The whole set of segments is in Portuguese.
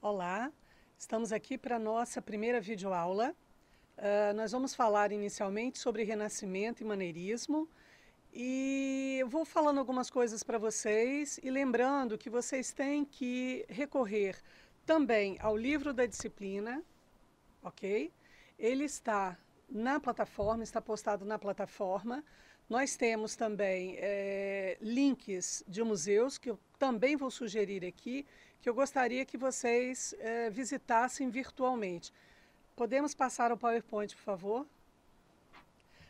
Olá, estamos aqui para a nossa primeira videoaula. Uh, nós vamos falar inicialmente sobre renascimento e maneirismo e eu vou falando algumas coisas para vocês e lembrando que vocês têm que recorrer também ao livro da disciplina, ok? Ele está na plataforma, está postado na plataforma. Nós temos também é, links de museus que eu também vou sugerir aqui que eu gostaria que vocês é, visitassem virtualmente. Podemos passar o PowerPoint, por favor?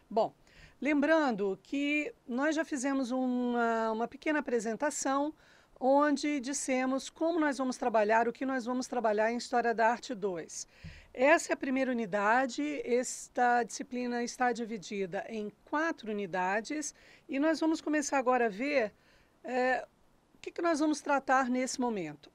Bom, lembrando que nós já fizemos uma, uma pequena apresentação onde dissemos como nós vamos trabalhar, o que nós vamos trabalhar em História da Arte 2. Essa é a primeira unidade, esta disciplina está dividida em quatro unidades e nós vamos começar agora a ver é, o que, que nós vamos tratar nesse momento.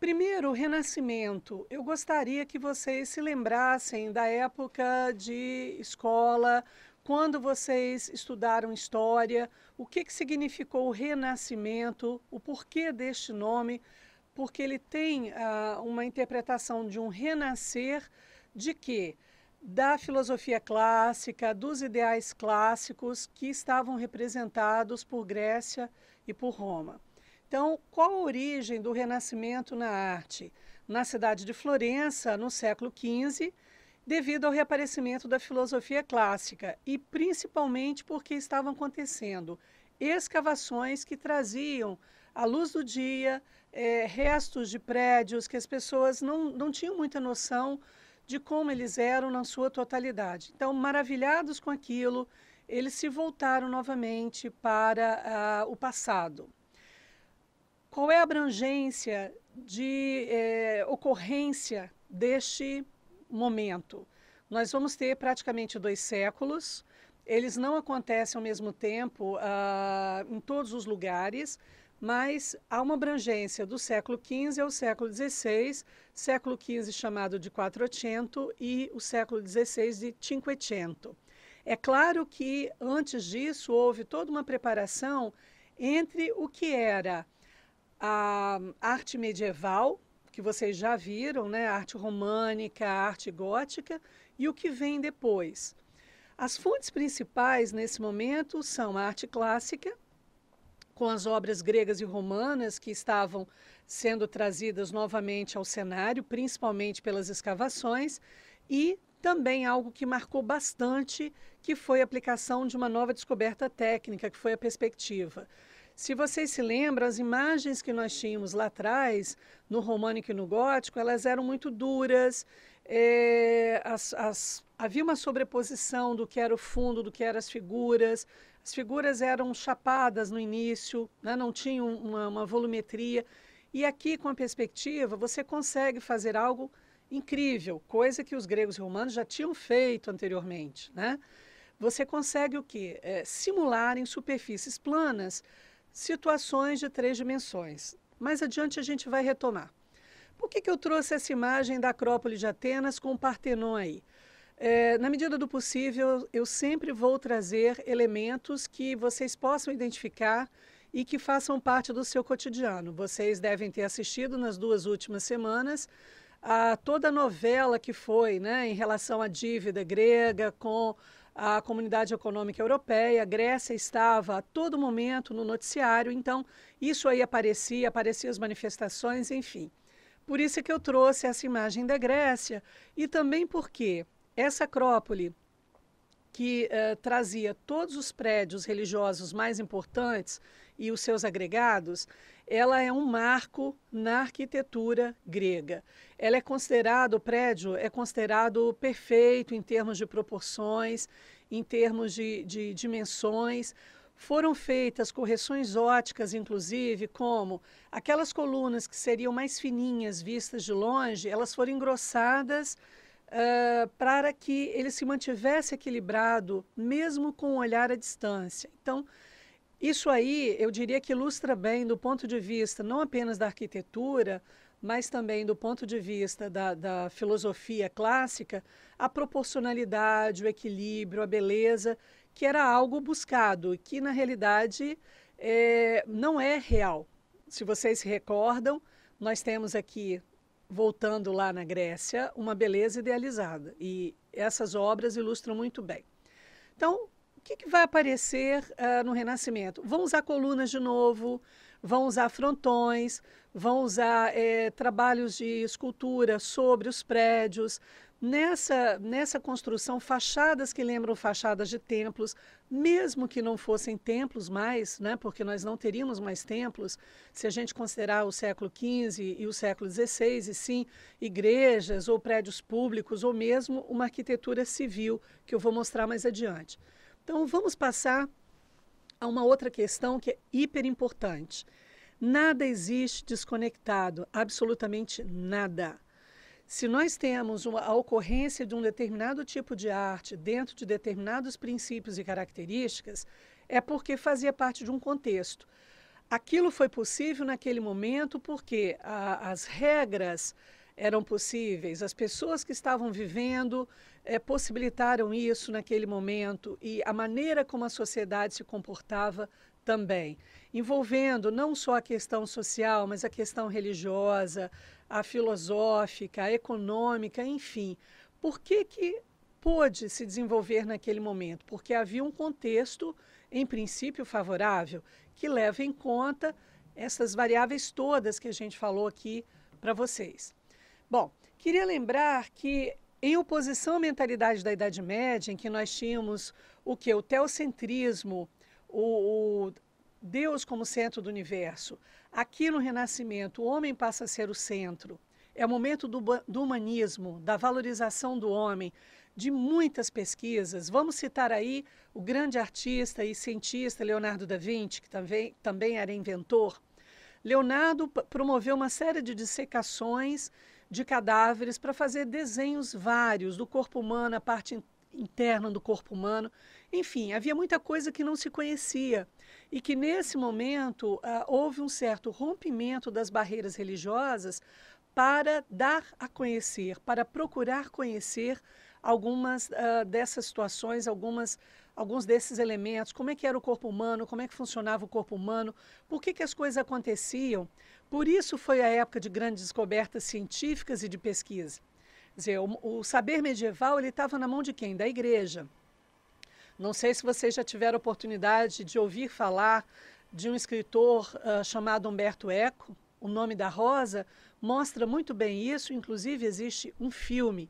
Primeiro, o Renascimento. Eu gostaria que vocês se lembrassem da época de escola, quando vocês estudaram história, o que, que significou o Renascimento, o porquê deste nome, porque ele tem ah, uma interpretação de um renascer de quê? Da filosofia clássica, dos ideais clássicos que estavam representados por Grécia e por Roma. Então, qual a origem do Renascimento na arte? Na cidade de Florença, no século XV, devido ao reaparecimento da filosofia clássica e principalmente porque estavam acontecendo escavações que traziam à luz do dia é, restos de prédios que as pessoas não, não tinham muita noção de como eles eram na sua totalidade. Então, maravilhados com aquilo, eles se voltaram novamente para ah, o passado qual é a abrangência de é, ocorrência deste momento. Nós vamos ter praticamente dois séculos, eles não acontecem ao mesmo tempo ah, em todos os lugares, mas há uma abrangência do século XV ao século XVI, século XV chamado de 400 e o século XVI de 500. É claro que antes disso houve toda uma preparação entre o que era a arte medieval, que vocês já viram, né? A arte românica, a arte gótica e o que vem depois. As fontes principais nesse momento são a arte clássica, com as obras gregas e romanas que estavam sendo trazidas novamente ao cenário, principalmente pelas escavações, e também algo que marcou bastante, que foi a aplicação de uma nova descoberta técnica, que foi a perspectiva. Se vocês se lembram, as imagens que nós tínhamos lá atrás, no românico e no gótico, elas eram muito duras, é, as, as, havia uma sobreposição do que era o fundo, do que eram as figuras. As figuras eram chapadas no início, né? não tinham uma, uma volumetria. E aqui, com a perspectiva, você consegue fazer algo incrível, coisa que os gregos e romanos já tinham feito anteriormente. Né? Você consegue o quê? É, simular em superfícies planas situações de três dimensões. Mais adiante a gente vai retomar. Por que, que eu trouxe essa imagem da Acrópole de Atenas com o Partenon aí? É, na medida do possível, eu sempre vou trazer elementos que vocês possam identificar e que façam parte do seu cotidiano. Vocês devem ter assistido nas duas últimas semanas a toda a novela que foi né, em relação à dívida grega com a comunidade econômica europeia, a Grécia estava a todo momento no noticiário, então isso aí aparecia, apareciam as manifestações, enfim. Por isso é que eu trouxe essa imagem da Grécia e também porque essa acrópole que uh, trazia todos os prédios religiosos mais importantes e os seus agregados, ela é um marco na arquitetura grega. Ela é considerado, o prédio é considerado perfeito em termos de proporções, em termos de, de dimensões. Foram feitas correções óticas, inclusive, como aquelas colunas que seriam mais fininhas vistas de longe, elas foram engrossadas uh, para que ele se mantivesse equilibrado, mesmo com o olhar à distância. Então, isso aí, eu diria que ilustra bem do ponto de vista não apenas da arquitetura, mas também do ponto de vista da, da filosofia clássica, a proporcionalidade, o equilíbrio, a beleza, que era algo buscado, que na realidade é, não é real. Se vocês se recordam, nós temos aqui, voltando lá na Grécia, uma beleza idealizada, e essas obras ilustram muito bem. Então, o que, que vai aparecer uh, no Renascimento? Vão usar colunas de novo, vão usar frontões, vão usar é, trabalhos de escultura sobre os prédios. Nessa, nessa construção, fachadas que lembram fachadas de templos, mesmo que não fossem templos mais, né, porque nós não teríamos mais templos, se a gente considerar o século XV e o século XVI, e sim igrejas ou prédios públicos, ou mesmo uma arquitetura civil, que eu vou mostrar mais adiante. Então, vamos passar a uma outra questão que é hiper importante. Nada existe desconectado, absolutamente nada. Se nós temos uma, a ocorrência de um determinado tipo de arte dentro de determinados princípios e características, é porque fazia parte de um contexto. Aquilo foi possível naquele momento porque a, as regras eram possíveis, as pessoas que estavam vivendo é, possibilitaram isso naquele momento e a maneira como a sociedade se comportava também, envolvendo não só a questão social, mas a questão religiosa, a filosófica, a econômica, enfim. Por que, que pôde se desenvolver naquele momento? Porque havia um contexto, em princípio, favorável, que leva em conta essas variáveis todas que a gente falou aqui para vocês. Bom, queria lembrar que em oposição à mentalidade da Idade Média, em que nós tínhamos o que? O teocentrismo, o, o Deus como centro do universo. Aqui no Renascimento, o homem passa a ser o centro. É o momento do, do humanismo, da valorização do homem, de muitas pesquisas. Vamos citar aí o grande artista e cientista Leonardo da Vinci, que também, também era inventor. Leonardo promoveu uma série de dissecações de cadáveres para fazer desenhos vários do corpo humano, a parte interna do corpo humano. Enfim, havia muita coisa que não se conhecia e que nesse momento ah, houve um certo rompimento das barreiras religiosas para dar a conhecer, para procurar conhecer algumas ah, dessas situações, algumas alguns desses elementos, como é que era o corpo humano, como é que funcionava o corpo humano, por que, que as coisas aconteciam. Por isso foi a época de grandes descobertas científicas e de pesquisa. dizer, o, o saber medieval ele estava na mão de quem? Da igreja. Não sei se vocês já tiveram oportunidade de ouvir falar de um escritor uh, chamado Humberto Eco. O nome da Rosa mostra muito bem isso. Inclusive existe um filme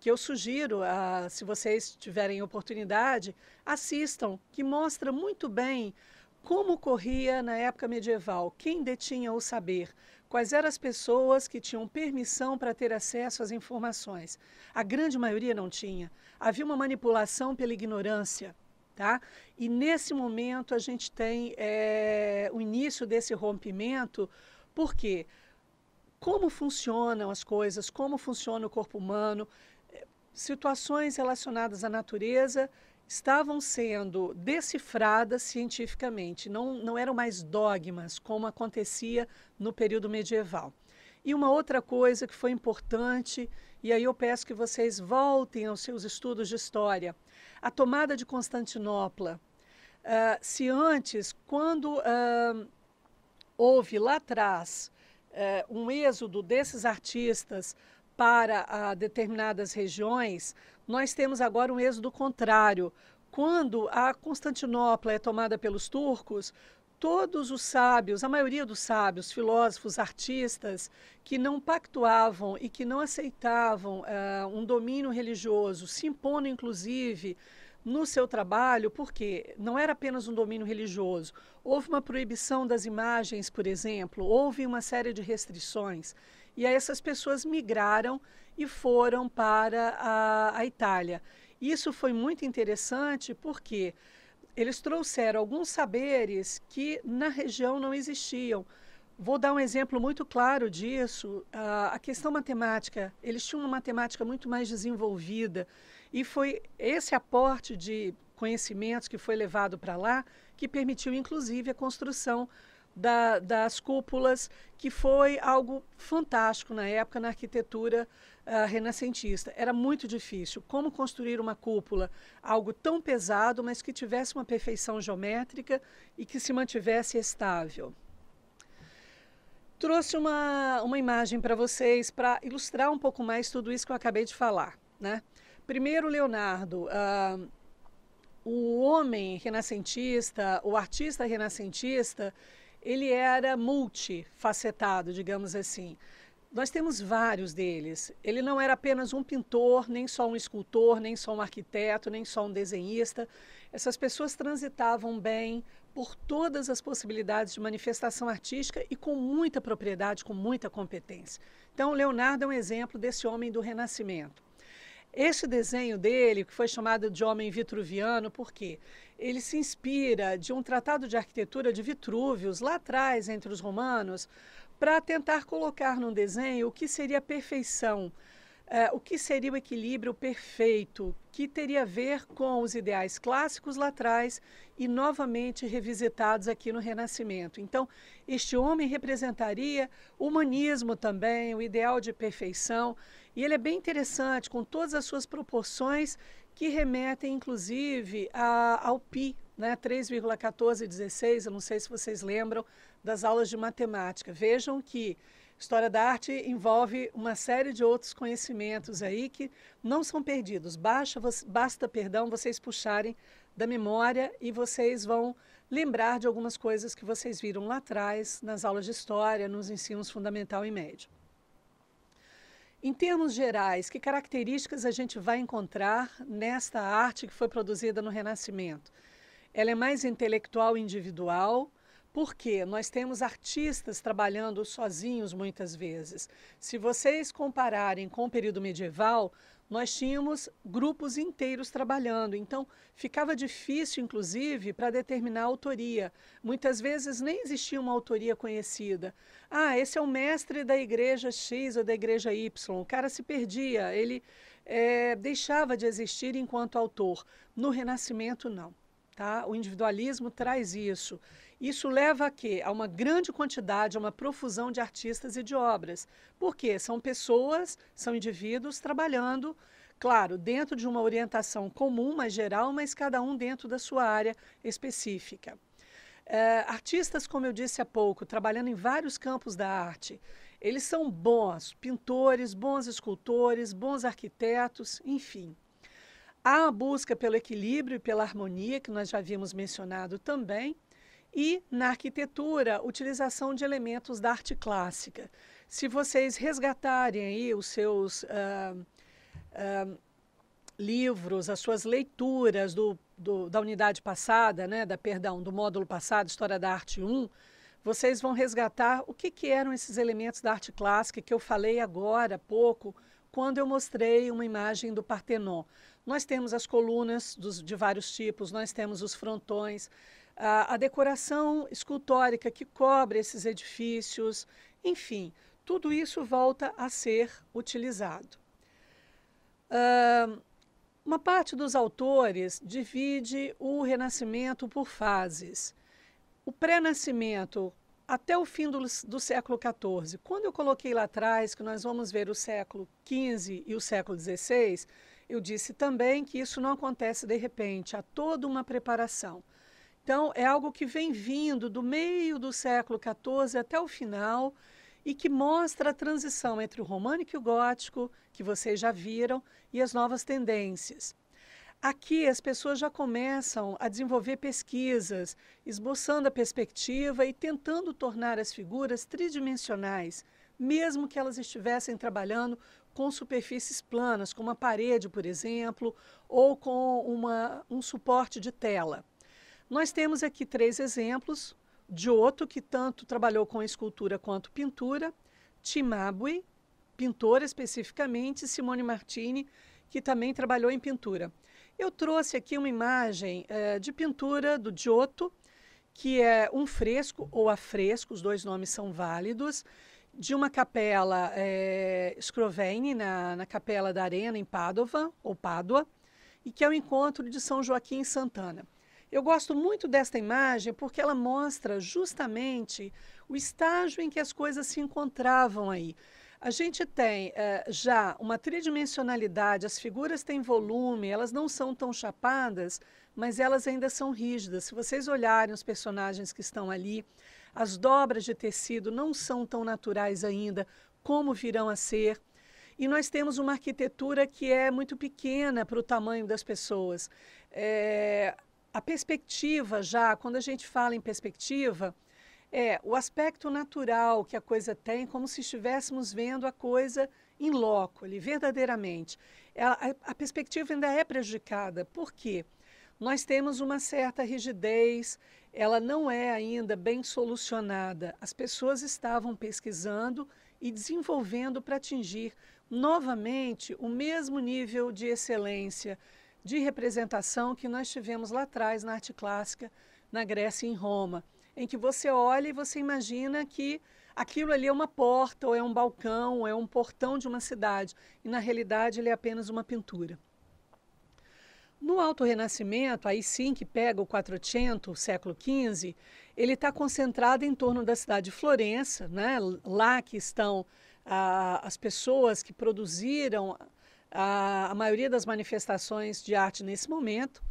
que eu sugiro, se vocês tiverem oportunidade, assistam, que mostra muito bem como corria na época medieval, quem detinha o saber, quais eram as pessoas que tinham permissão para ter acesso às informações. A grande maioria não tinha. Havia uma manipulação pela ignorância. Tá? E nesse momento a gente tem é, o início desse rompimento, porque como funcionam as coisas, como funciona o corpo humano, situações relacionadas à natureza estavam sendo decifradas cientificamente, não, não eram mais dogmas, como acontecia no período medieval. E uma outra coisa que foi importante, e aí eu peço que vocês voltem aos seus estudos de história, a tomada de Constantinopla. Uh, se antes, quando uh, houve lá atrás uh, um êxodo desses artistas para determinadas regiões, nós temos agora um êxodo contrário. Quando a Constantinopla é tomada pelos turcos, todos os sábios, a maioria dos sábios, filósofos, artistas, que não pactuavam e que não aceitavam uh, um domínio religioso, se impondo, inclusive, no seu trabalho, porque não era apenas um domínio religioso. Houve uma proibição das imagens, por exemplo, houve uma série de restrições. E aí essas pessoas migraram e foram para a, a Itália. Isso foi muito interessante porque eles trouxeram alguns saberes que na região não existiam. Vou dar um exemplo muito claro disso. A questão matemática, eles tinham uma matemática muito mais desenvolvida e foi esse aporte de conhecimentos que foi levado para lá que permitiu, inclusive, a construção da, das cúpulas, que foi algo fantástico na época na arquitetura uh, renascentista. Era muito difícil. Como construir uma cúpula? Algo tão pesado, mas que tivesse uma perfeição geométrica e que se mantivesse estável. Trouxe uma, uma imagem para vocês para ilustrar um pouco mais tudo isso que eu acabei de falar. Né? Primeiro, Leonardo. Uh, o homem renascentista, o artista renascentista, ele era multifacetado, digamos assim. Nós temos vários deles. Ele não era apenas um pintor, nem só um escultor, nem só um arquiteto, nem só um desenhista. Essas pessoas transitavam bem por todas as possibilidades de manifestação artística e com muita propriedade, com muita competência. Então, Leonardo é um exemplo desse homem do Renascimento. Este desenho dele, que foi chamado de homem vitruviano, por quê? ele se inspira de um tratado de arquitetura de Vitruvius, lá atrás, entre os romanos, para tentar colocar num desenho o que seria a perfeição, uh, o que seria o equilíbrio perfeito, que teria a ver com os ideais clássicos lá atrás e novamente revisitados aqui no Renascimento. Então, este homem representaria o humanismo também, o ideal de perfeição, e ele é bem interessante, com todas as suas proporções que remetem inclusive a, ao PI, né, 3,1416, eu não sei se vocês lembram das aulas de matemática. Vejam que História da arte envolve uma série de outros conhecimentos aí que não são perdidos. Basta, basta perdão, vocês puxarem da memória e vocês vão lembrar de algumas coisas que vocês viram lá atrás nas aulas de história, nos ensinos fundamental e médio. Em termos gerais, que características a gente vai encontrar nesta arte que foi produzida no Renascimento? Ela é mais intelectual e individual, porque nós temos artistas trabalhando sozinhos muitas vezes. Se vocês compararem com o período medieval, nós tínhamos grupos inteiros trabalhando, então ficava difícil, inclusive, para determinar a autoria. Muitas vezes nem existia uma autoria conhecida. Ah, esse é o mestre da igreja X ou da igreja Y. O cara se perdia, ele é, deixava de existir enquanto autor. No Renascimento, não. Tá? O individualismo traz isso. Isso leva a quê? A uma grande quantidade, a uma profusão de artistas e de obras. Porque são pessoas, são indivíduos trabalhando, claro, dentro de uma orientação comum, mas geral, mas cada um dentro da sua área específica. É, artistas, como eu disse há pouco, trabalhando em vários campos da arte, eles são bons pintores, bons escultores, bons arquitetos, enfim. Há a busca pelo equilíbrio e pela harmonia, que nós já havíamos mencionado também, e, na arquitetura, utilização de elementos da arte clássica. Se vocês resgatarem aí os seus ah, ah, livros, as suas leituras do, do, da unidade passada, né, da perdão, do módulo passado, História da Arte 1, vocês vão resgatar o que, que eram esses elementos da arte clássica que eu falei agora há pouco, quando eu mostrei uma imagem do Partenon. Nós temos as colunas dos, de vários tipos, nós temos os frontões, a, decoração escultórica que cobre esses edifícios, enfim, tudo isso volta a ser utilizado. uma parte dos autores divide o Renascimento por fases. O pré-nascimento até o fim do, do, século XIV. Quando eu coloquei lá atrás que nós vamos ver o século XV e o século XVI, eu disse também que isso não acontece de repente, há toda uma preparação. Então, é algo que vem vindo do meio do século XIV até o final e que mostra a transição entre o românico e o gótico, que vocês já viram, e as novas tendências. Aqui as pessoas já começam a desenvolver pesquisas, esboçando a perspectiva e tentando tornar as figuras tridimensionais, mesmo que elas estivessem trabalhando com superfícies planas, como a parede, por exemplo, ou com uma, um suporte de tela. Nós temos aqui três exemplos. Giotto, que tanto trabalhou com escultura quanto pintura. Timabue, pintora especificamente. Simone Martini, que também trabalhou em pintura. Eu trouxe aqui uma imagem eh, de pintura do Giotto, que é um fresco ou afresco, os dois nomes são válidos, de uma capela é, na, na capela da Arena, em Padova, ou Pádua, e que é o encontro de São Joaquim e Santana. Eu gosto muito desta imagem porque ela mostra justamente o estágio em que as coisas se encontravam aí. A gente tem eh, já uma tridimensionalidade, as figuras têm volume, elas não são tão chapadas, mas elas ainda são rígidas. Se vocês olharem os personagens que estão ali, as dobras de tecido não são tão naturais ainda como virão a ser. E nós temos uma arquitetura que é muito pequena para o tamanho das pessoas. É, a perspectiva já, quando a gente fala em perspectiva, é o aspecto natural que a coisa tem, como se estivéssemos vendo a coisa em loco, ali, verdadeiramente. É, a, a perspectiva ainda é prejudicada. Por quê? Nós temos uma certa rigidez, ela não é ainda bem solucionada. As pessoas estavam pesquisando e desenvolvendo para atingir novamente o mesmo nível de excelência, de representação que nós tivemos lá atrás na arte clássica, na Grécia e em Roma, em que você olha e você imagina que aquilo ali é uma porta, ou é um balcão, ou é um portão de uma cidade, e na realidade ele é apenas uma pintura. No Alto Renascimento, aí sim que pega o 400, século XV, ele está concentrado em torno da cidade de Florença, né? lá que estão ah, as pessoas que produziram a, a maioria das manifestações de arte nesse momento,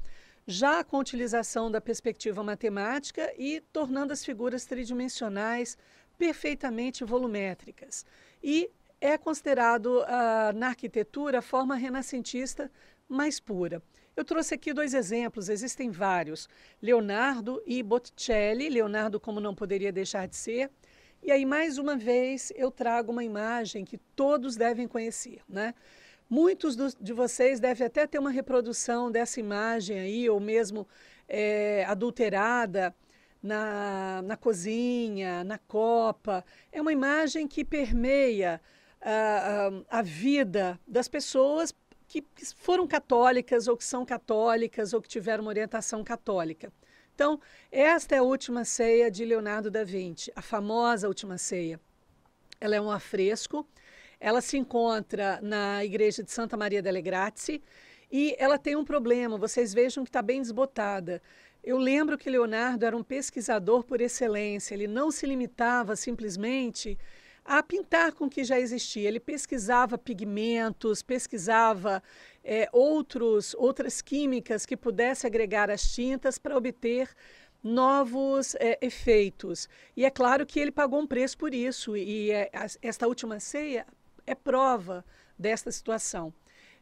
já com utilização da perspectiva matemática e tornando as figuras tridimensionais perfeitamente volumétricas. E é considerado ah, na arquitetura a forma renascentista mais pura. Eu trouxe aqui dois exemplos, existem vários: Leonardo e Botticelli, Leonardo, como não poderia deixar de ser. E aí, mais uma vez, eu trago uma imagem que todos devem conhecer, né? Muitos do, de vocês devem até ter uma reprodução dessa imagem aí, ou mesmo é, adulterada na, na cozinha, na copa. É uma imagem que permeia a, ah, a, ah, a vida das pessoas que, que foram católicas, ou que são católicas, ou que tiveram uma orientação católica. Então, esta é a última ceia de Leonardo da Vinci, a famosa última ceia. Ela é um afresco ela se encontra na igreja de Santa Maria delle Grazie e ela tem um problema, vocês vejam que está bem desbotada. Eu lembro que Leonardo era um pesquisador por excelência, ele não se limitava simplesmente a pintar com o que já existia. Ele pesquisava pigmentos, pesquisava é, outros, outras químicas que pudesse agregar às tintas para obter novos é, efeitos. E é claro que ele pagou um preço por isso. E é, esta última ceia é prova desta situação.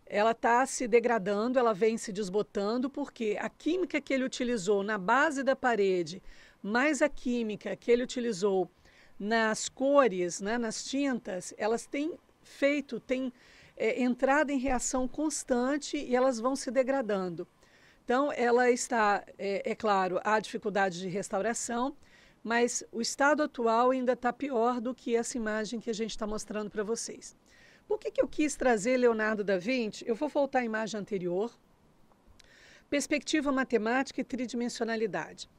Ela está se degradando, ela vem se desbotando, porque a química que ele utilizou na base da parede, mais a química que ele utilizou nas cores, né, nas tintas, elas têm feito, têm é, entrado em reação constante e elas vão se degradando. Então, ela está, é, é claro, há dificuldade de restauração, mas o estado atual ainda está pior do que essa imagem que a gente está mostrando para vocês. Por que, que eu quis trazer Leonardo da Vinci? Eu vou voltar à imagem anterior. Perspectiva matemática e tridimensionalidade.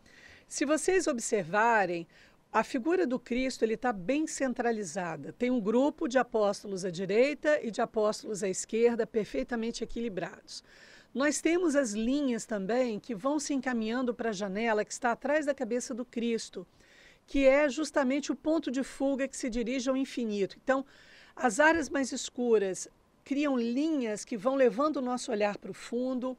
Se vocês observarem, a figura do Cristo ele está bem centralizada. Tem um grupo de apóstolos à direita e de apóstolos à esquerda perfeitamente equilibrados. Nós temos as linhas também que vão se encaminhando para a janela que está atrás da cabeça do Cristo, que é justamente o ponto de fuga que se dirige ao infinito. Então, as áreas mais escuras criam linhas que vão levando o nosso olhar para o fundo,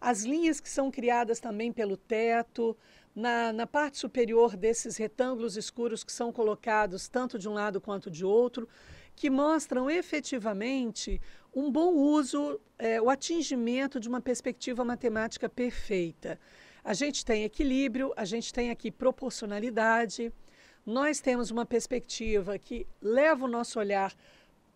as linhas que são criadas também pelo teto, na, na, parte superior desses retângulos escuros que são colocados tanto de um lado quanto de outro, que mostram efetivamente um bom uso, é, o atingimento de uma perspectiva matemática perfeita. A gente tem equilíbrio, a gente tem aqui proporcionalidade, nós temos uma perspectiva que leva o nosso olhar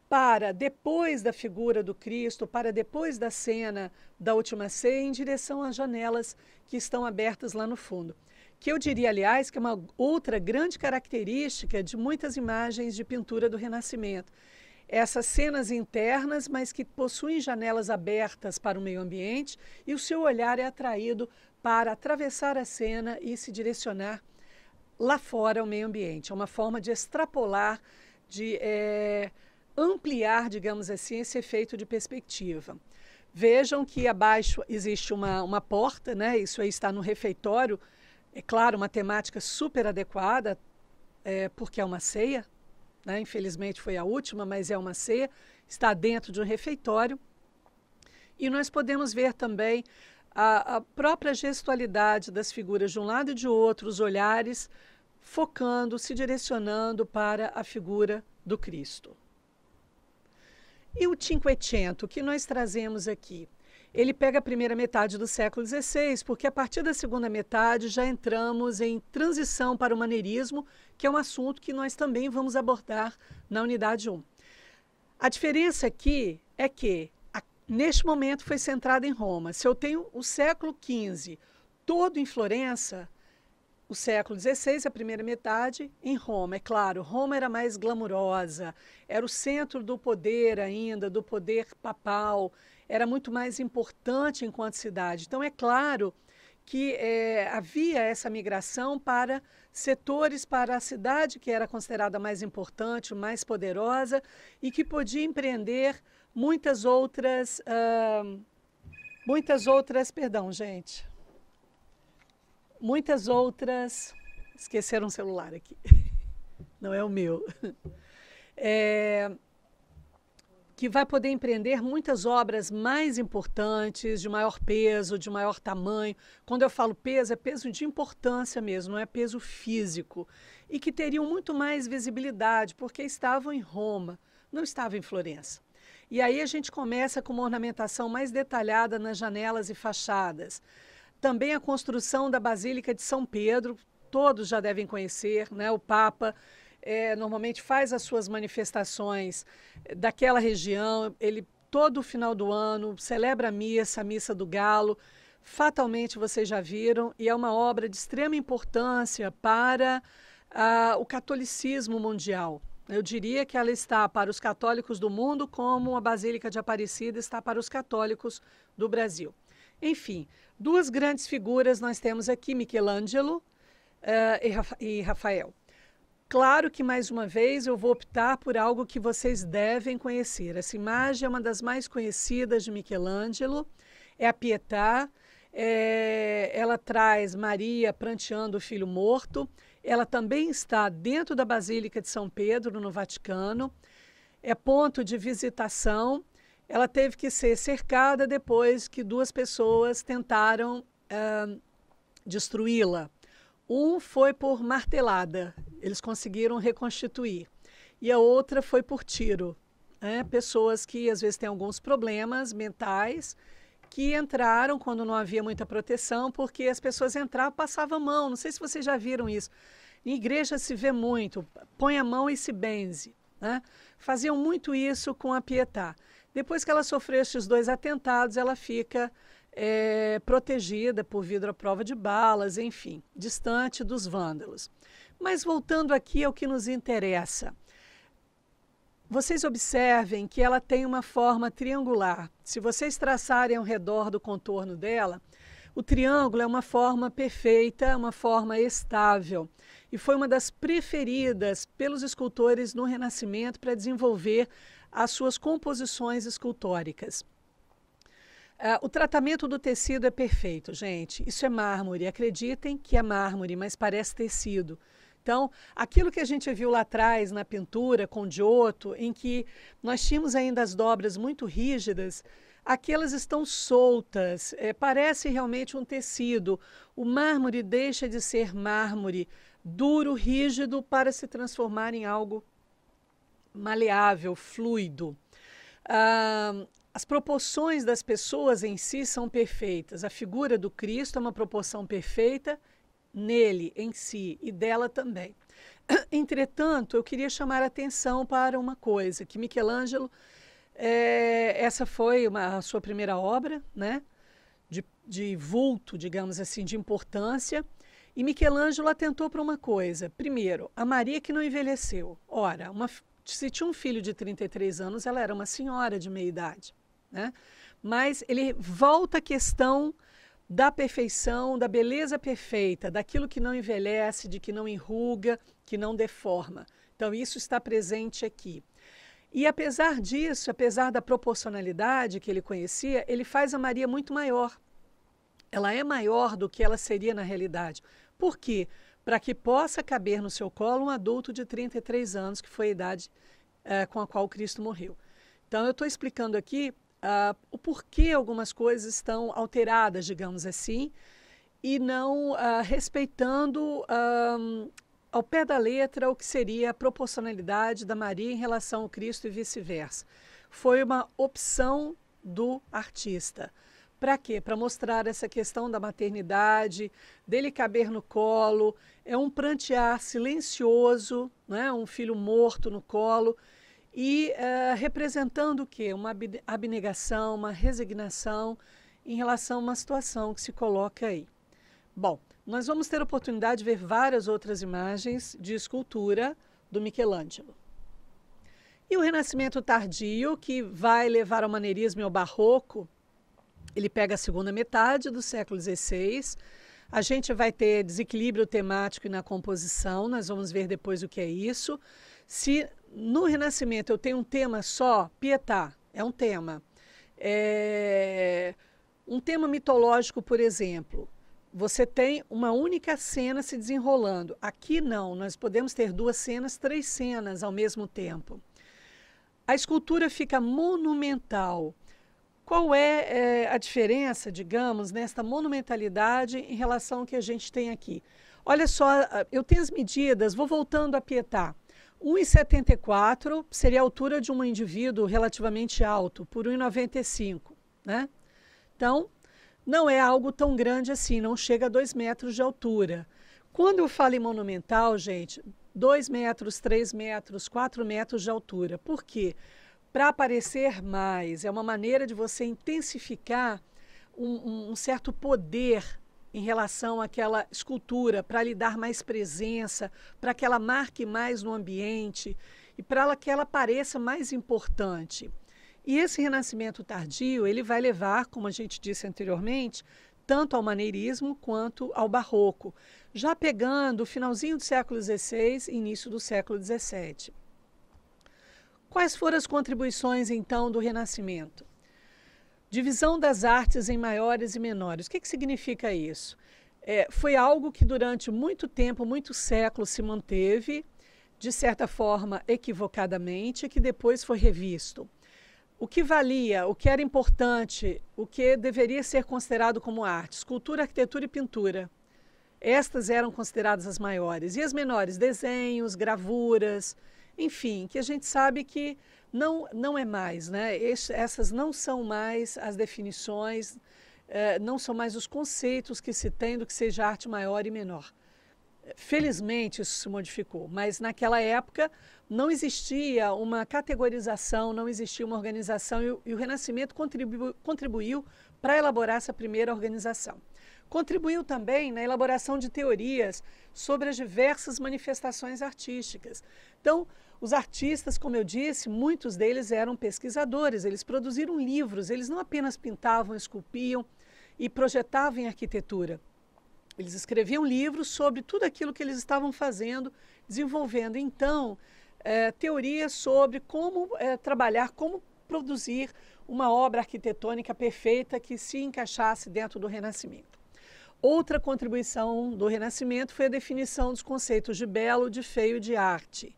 para depois da figura do Cristo, para depois da cena da última ceia, em direção às janelas que estão abertas lá no fundo. Que eu diria, aliás, que é uma outra grande característica de muitas imagens de pintura do Renascimento, essas cenas internas, mas que possuem janelas abertas para o meio ambiente e o seu olhar é atraído para atravessar a cena e se direcionar lá fora ao meio ambiente. É uma forma de extrapolar, de é, ampliar, digamos assim, esse efeito de perspectiva. Vejam que abaixo existe uma, uma porta, né? isso aí está no refeitório. É claro, uma temática super adequada, é, porque é uma ceia, né? infelizmente foi a última, mas é uma ceia, está dentro de um refeitório. E nós podemos ver também a, a própria gestualidade das figuras de um lado e de outro, os olhares focando, se direcionando para a figura do Cristo. E o Cinquecento que nós trazemos aqui ele pega a primeira metade do século XVI, porque a partir da segunda metade já entramos em transição para o maneirismo, que é um assunto que nós também vamos abordar na unidade 1. A diferença aqui é que, a, neste momento, foi centrada em Roma. Se eu tenho o século XV todo em Florença, o século XVI, a primeira metade, em Roma. É claro, Roma era mais glamurosa, era o centro do poder ainda, do poder papal era muito mais importante enquanto cidade. Então, é claro que é, havia essa migração para setores, para a cidade que era considerada mais importante, mais poderosa e que podia empreender muitas outras. Uh, muitas outras. Perdão, gente. Muitas outras. Esqueceram o celular aqui. Não é o meu. É, que vai poder empreender muitas obras mais importantes, de maior peso, de maior tamanho. Quando eu falo peso, é peso de importância mesmo, não é peso físico. E que teriam muito mais visibilidade, porque estavam em Roma, não estavam em Florença. E aí a gente começa com uma ornamentação mais detalhada nas janelas e fachadas. Também a construção da Basílica de São Pedro, todos já devem conhecer, né? O Papa é, normalmente faz as suas manifestações eh, daquela região, ele todo final do ano celebra a missa, a missa do galo. Fatalmente vocês já viram e é uma obra de extrema importância para o catolicismo mundial. Eu diria que ela está para os católicos do mundo como a Basílica de Aparecida está para os católicos do Brasil. Enfim, duas grandes figuras nós temos aqui, Michelangelo uh, e Rafael. Claro que, mais uma vez, eu vou optar por algo que vocês devem conhecer. Essa imagem é uma das mais conhecidas de Michelangelo, é a Pietà. É, ela traz Maria pranteando o filho morto. Ela também está dentro da Basílica de São Pedro, no Vaticano. É ponto de visitação. Ela teve que ser cercada depois que duas pessoas tentaram uh, destruí-la. Um foi por martelada, eles conseguiram reconstituir. E a outra foi por tiro. Né? Pessoas que às vezes têm alguns problemas mentais que entraram quando não havia muita proteção, porque as pessoas entravam, passavam a mão. Não sei se vocês já viram isso. Em igreja se vê muito, põe a mão e se benze. Né? Faziam muito isso com a Pietá. Depois que ela sofreu estes dois atentados, ela fica é, protegida por vidro à prova de balas, enfim, distante dos vândalos. Mas voltando aqui ao que nos interessa. Vocês observem que ela tem uma forma triangular. Se vocês traçarem ao redor do contorno dela, o triângulo é uma forma perfeita, uma forma estável. E foi uma das preferidas pelos escultores no Renascimento para desenvolver as suas composições escultóricas. Uh, o tratamento do tecido é perfeito, gente. Isso é mármore. Acreditem que é mármore, mas parece tecido. Então, aquilo que a gente viu lá atrás na pintura com Giotto, em que nós tínhamos ainda as dobras muito rígidas, aquelas estão soltas, é, parece realmente um tecido. O mármore deixa de ser mármore, duro, rígido, para se transformar em algo maleável, fluido. Uh, as proporções das pessoas em si são perfeitas. A figura do Cristo é uma proporção perfeita nele, em si e dela também. Entretanto, eu queria chamar a atenção para uma coisa, que Michelangelo, é, essa foi uma, a sua primeira obra, né? De, de vulto, digamos assim, de importância. E Michelangelo atentou para uma coisa. Primeiro, a Maria que não envelheceu. Ora, uma, se tinha um filho de 33 anos, ela era uma senhora de meia idade. Né? Mas ele volta à questão da perfeição, da beleza perfeita, daquilo que não envelhece, de que não enruga, que não deforma. Então, isso está presente aqui. E apesar disso, apesar da proporcionalidade que ele conhecia, ele faz a Maria muito maior. Ela é maior do que ela seria na realidade. Por quê? Para que possa caber no seu colo um adulto de 33 anos, que foi a idade eh, com a qual Cristo morreu. Então, eu estou explicando aqui uh, o porquê algumas coisas estão alteradas, digamos assim, e não uh, respeitando ah, ao pé da letra o que seria a proporcionalidade da Maria em relação ao Cristo e vice-versa. Foi uma opção do artista. Para quê? Para mostrar essa questão da maternidade, dele caber no colo, é um prantear silencioso, né? um filho morto no colo, e uh, representando o quê? Uma abnegação, uma resignação em relação a uma situação que se coloca aí. Bom, nós vamos ter a oportunidade de ver várias outras imagens de escultura do Michelangelo. E o Renascimento tardio, que vai levar ao maneirismo e ao barroco, ele pega a segunda metade do século XVI. A gente vai ter desequilíbrio temático e na composição, nós vamos ver depois o que é isso. Se no Renascimento eu tenho um tema só, Pietà é um tema. É... Um tema mitológico, por exemplo, você tem uma única cena se desenrolando. Aqui não, nós podemos ter duas cenas, três cenas ao mesmo tempo. A escultura fica monumental. Qual é, é, a diferença, digamos, nesta monumentalidade em relação ao que a gente tem aqui? Olha só, eu tenho as medidas, vou voltando a Pietá. 1,74 seria a altura de um indivíduo relativamente alto, por 1,95, né? Então, não é algo tão grande assim, não chega a 2 metros de altura. Quando eu falo em monumental, gente, 2 metros, 3 metros, 4 metros de altura. Por quê? Para aparecer mais, é uma maneira de você intensificar um, um certo poder em relação àquela escultura, para lhe dar mais presença, para que ela marque mais no ambiente e para que ela pareça mais importante. E esse renascimento tardio, ele vai levar, como a gente disse anteriormente, tanto ao maneirismo quanto ao barroco, já pegando o finalzinho do século XVI e início do século XVII. Quais foram as contribuições, então, do Renascimento? Divisão das artes em maiores e menores. O que, que significa isso? É, foi algo que durante muito tempo, muitos séculos se manteve, de certa forma equivocadamente, que depois foi revisto. O que valia, o que era importante, o que deveria ser considerado como arte, escultura, arquitetura e pintura. Estas eram consideradas as maiores. E as menores, desenhos, gravuras, enfim, que a gente sabe que não, não é mais, né? Esse, essas não são mais as definições, é, não são mais os conceitos que se tem do que seja arte maior e menor. Felizmente isso se modificou, mas naquela época não existia uma categorização, não existia uma organização e o, e o Renascimento contribu, contribuiu para elaborar essa primeira organização. Contribuiu também na elaboração de teorias sobre as diversas manifestações artísticas. Então, os artistas, como eu disse, muitos deles eram pesquisadores, eles produziram livros, eles não apenas pintavam, esculpiam e projetavam em arquitetura. Eles escreviam livros sobre tudo aquilo que eles estavam fazendo, desenvolvendo então é, teorias sobre como é, trabalhar, como produzir uma obra arquitetônica perfeita que se encaixasse dentro do Renascimento. Outra contribuição do Renascimento foi a definição dos conceitos de belo, de feio e de arte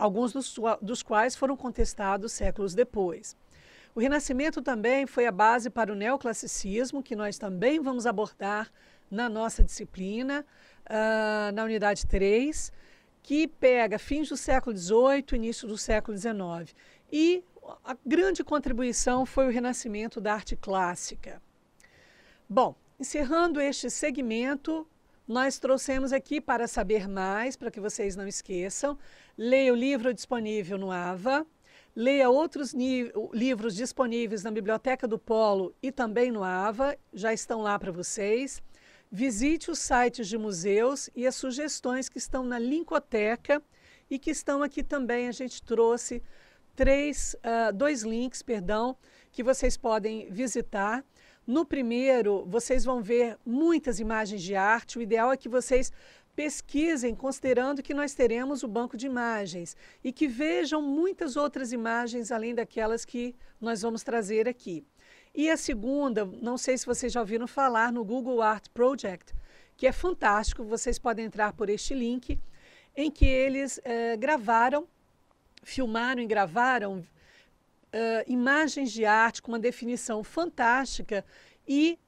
alguns dos, dos quais foram contestados séculos depois. O Renascimento também foi a base para o neoclassicismo, que nós também vamos abordar na nossa disciplina, uh, na unidade 3, que pega fins do século XVIII, início do século XIX. E a grande contribuição foi o renascimento da arte clássica. Bom, encerrando este segmento, nós trouxemos aqui para saber mais, para que vocês não esqueçam. Leia o livro disponível no AVA, leia outros livros disponíveis na Biblioteca do Polo e também no AVA, já estão lá para vocês. Visite os sites de museus e as sugestões que estão na Linkoteca e que estão aqui também. A gente trouxe três, uh, dois links, perdão, que vocês podem visitar no primeiro, vocês vão ver muitas imagens de arte. O ideal é que vocês pesquisem, considerando que nós teremos o banco de imagens e que vejam muitas outras imagens além daquelas que nós vamos trazer aqui. E a segunda, não sei se vocês já ouviram falar no Google Art Project, que é fantástico, vocês podem entrar por este link, em que eles eh, gravaram, filmaram e gravaram uh, imagens de arte com uma definição fantástica e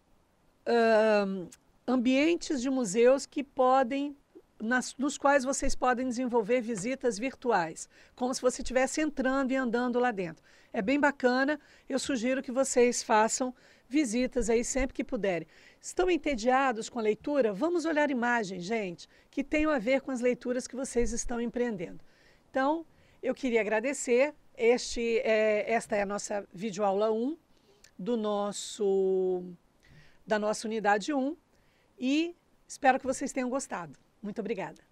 uh, ambientes de museus que podem nas, nos quais vocês podem desenvolver visitas virtuais, como se você estivesse entrando e andando lá dentro. É bem bacana, eu sugiro que vocês façam visitas aí sempre que puderem. Estão entediados com a leitura? Vamos olhar imagens, gente, que tenham a ver com as leituras que vocês estão empreendendo. Então, eu queria agradecer este é, esta é a nossa videoaula 1 do nosso, da nossa unidade 1 e espero que vocês tenham gostado. Muito obrigada.